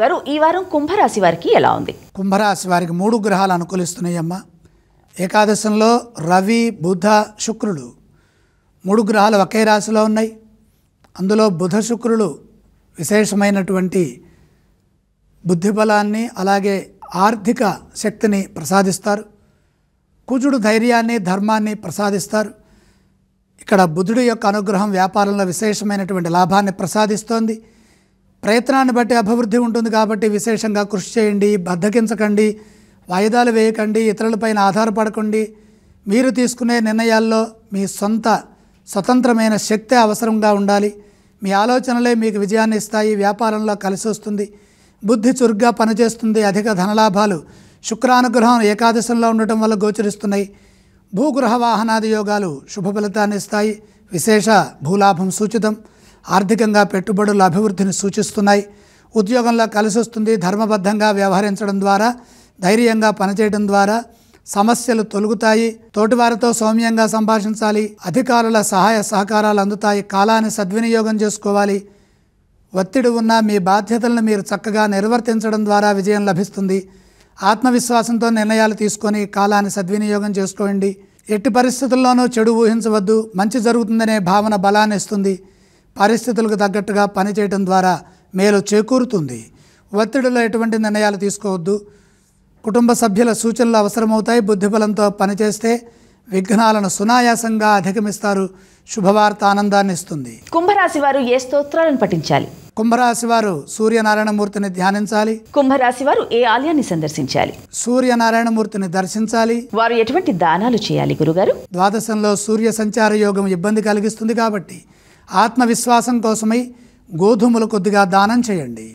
గారు ఈ వారం కుంభరాశి వారికి ఎలా ఉంది కుంభరాశి వారికి మూడు గ్రహాలు అనుకూలిస్తున్నాయమ్మా ఏకాదశంలో రవి బుధ శుక్రుడు మూడు గ్రహాలు ఒకే రాశిలో ఉన్నాయి అందులో బుధ శుక్రులు విశేషమైనటువంటి బుద్ధిబలాన్ని అలాగే ఆర్థిక శక్తిని ప్రసాదిస్తారు కుజుడు ధైర్యాన్ని ధర్మాన్ని ప్రసాదిస్తారు ఇక్కడ బుధుడు యొక్క అనుగ్రహం వ్యాపారంలో విశేషమైనటువంటి లాభాన్ని ప్రసాదిస్తోంది ప్రయత్నాన్ని బట్టి అభివృద్ధి ఉంటుంది కాబట్టి విశేషంగా కృషి చేయండి బద్దకించకండి వాయిదాలు వేయకండి ఇతరులపైన ఆధారపడకండి మీరు తీసుకునే నిర్ణయాల్లో మీ సొంత స్వతంత్రమైన శక్తి అవసరంగా ఉండాలి మీ ఆలోచనలే మీకు విజయాన్ని ఇస్తాయి వ్యాపారంలో కలిసి వస్తుంది బుద్ధి చురుగ్గా పనిచేస్తుంది అధిక ధనలాభాలు శుక్రానుగ్రహం ఏకాదశంలో ఉండటం వల్ల గోచరిస్తున్నాయి భూగృహ వాహనాది యోగాలు శుభ ఫలితాన్ని ఇస్తాయి విశేష భూలాభం సూచితం ఆర్థికంగా పెట్టుబడుల అభివృద్ధిని సూచిస్తున్నాయి ఉద్యోగంలో కలిసి వస్తుంది ధర్మబద్ధంగా వ్యవహరించడం ద్వారా ధైర్యంగా పనిచేయడం ద్వారా సమస్యలు తొలుగుతాయి తోటివారితో సౌమ్యంగా సంభాషించాలి అధికారుల సహాయ సహకారాలు అందుతాయి కాలాన్ని సద్వినియోగం చేసుకోవాలి ఒత్తిడి ఉన్న మీ బాధ్యతలను మీరు చక్కగా నిర్వర్తించడం ద్వారా విజయం లభిస్తుంది ఆత్మవిశ్వాసంతో నిర్ణయాలు తీసుకొని కాలాన్ని సద్వినియోగం చేసుకోండి ఎట్టి పరిస్థితుల్లోనూ చెడు ఊహించవద్దు మంచి జరుగుతుందనే భావన బలాన్ని ఇస్తుంది పరిస్థితులకు తగ్గట్టుగా పనిచేయడం ద్వారా మేలు చేకూరుతుంది ఒత్తిడిలో ఎటువంటి నిర్ణయాలు తీసుకోవద్దు కుటుంబ సభ్యుల సూచనలు అవసరమవుతాయి బుద్ధిబలంతో పనిచేస్తే విఘ్నాలను సునాయాసంగా అధిగమిస్తారు శుభవార్త ఆనందాన్ని ఇస్తుంది కుంభరాశి వారు ఏ స్తోత్రాలను పఠించాలి కుంభరాశి వారు సూర్యనారాయణమూర్తిని ధ్యానించాలి కుంభరాశి వారు ఏ ఆలయాన్ని సందర్శించాలి సూర్యనారాయణమూర్తిని దర్శించాలి వారు ఎటువంటి దానాలు చేయాలి గురుగారు ద్వాదశంలో సూర్య సంచార యోగం ఇబ్బంది కలిగిస్తుంది కాబట్టి ఆత్మవిశ్వాసం కోసమై గోధుమలు కొద్దిగా దానం చేయండి